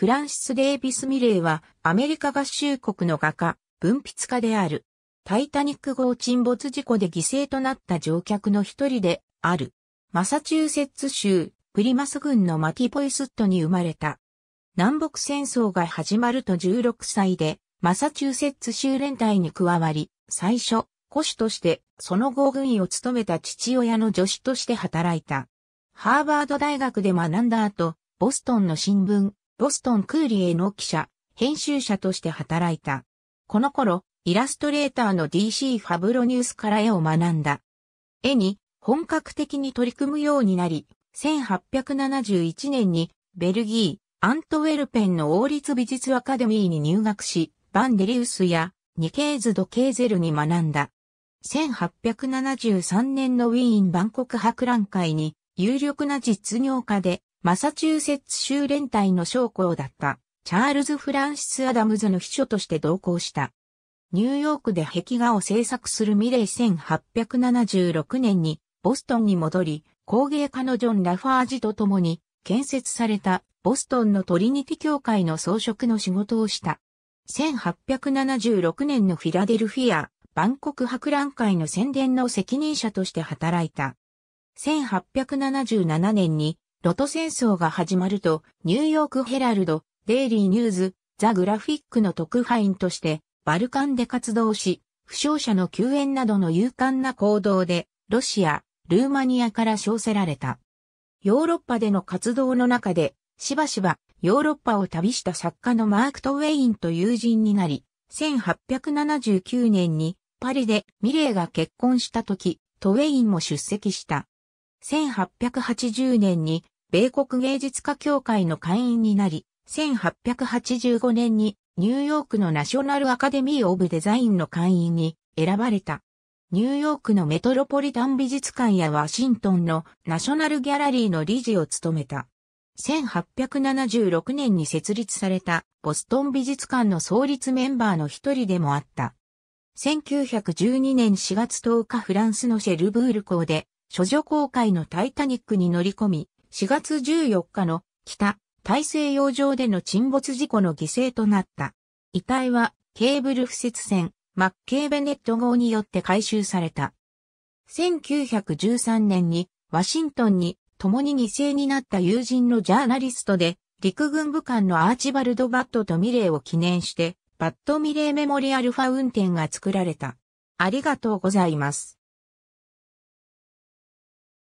フランシス・デイビス・ミレーはアメリカ合衆国の画家、文筆家である。タイタニック号沈没事故で犠牲となった乗客の一人である。マサチューセッツ州プリマス郡のマティポイスットに生まれた。南北戦争が始まると16歳でマサチューセッツ州連隊に加わり、最初、古手としてその後軍医を務めた父親の助手として働いた。ハーバード大学で学んだ後、ボストンの新聞、ボストン・クーリエの記者、編集者として働いた。この頃、イラストレーターの DC ファブロニュースから絵を学んだ。絵に本格的に取り組むようになり、1871年にベルギー、アントウェルペンの王立美術アカデミーに入学し、バンデリウスやニケーズ・ド・ケーゼルに学んだ。1873年のウィーン万国博覧会に有力な実業家でマサチューセッツ州連隊の将校だった、チャールズ・フランシス・アダムズの秘書として同行した。ニューヨークで壁画を制作するミレイ1876年に、ボストンに戻り、工芸家のジョン・ラファージと共に、建設されたボストンのトリニティ教会の装飾の仕事をした。1876年のフィラデルフィア、万国博覧会の宣伝の責任者として働いた。1877年にロト戦争が始まると、ニューヨークヘラルド、デイリーニューズ、ザ・グラフィックの特派員として、バルカンで活動し、負傷者の救援などの勇敢な行動で、ロシア、ルーマニアから称せられた。ヨーロッパでの活動の中で、しばしばヨーロッパを旅した作家のマーク・トウェインと友人になり、1879年にパリでミレーが結婚した時、トウェインも出席した。1880年に米国芸術家協会の会員になり、1885年にニューヨークのナショナルアカデミー・オブ・デザインの会員に選ばれた。ニューヨークのメトロポリタン美術館やワシントンのナショナルギャラリーの理事を務めた。1876年に設立されたボストン美術館の創立メンバーの一人でもあった。1912年4月10日フランスのシェルブール港で、処女公開のタイタニックに乗り込み、4月14日の北大西洋上での沈没事故の犠牲となった。遺体はケーブル敷設船マッケーベネット号によって回収された。1913年にワシントンに共に犠牲になった友人のジャーナリストで陸軍部官のアーチバルド・バットとミレーを記念してバット・ミレーメモリアル・ファウンテンが作られた。ありがとうございます。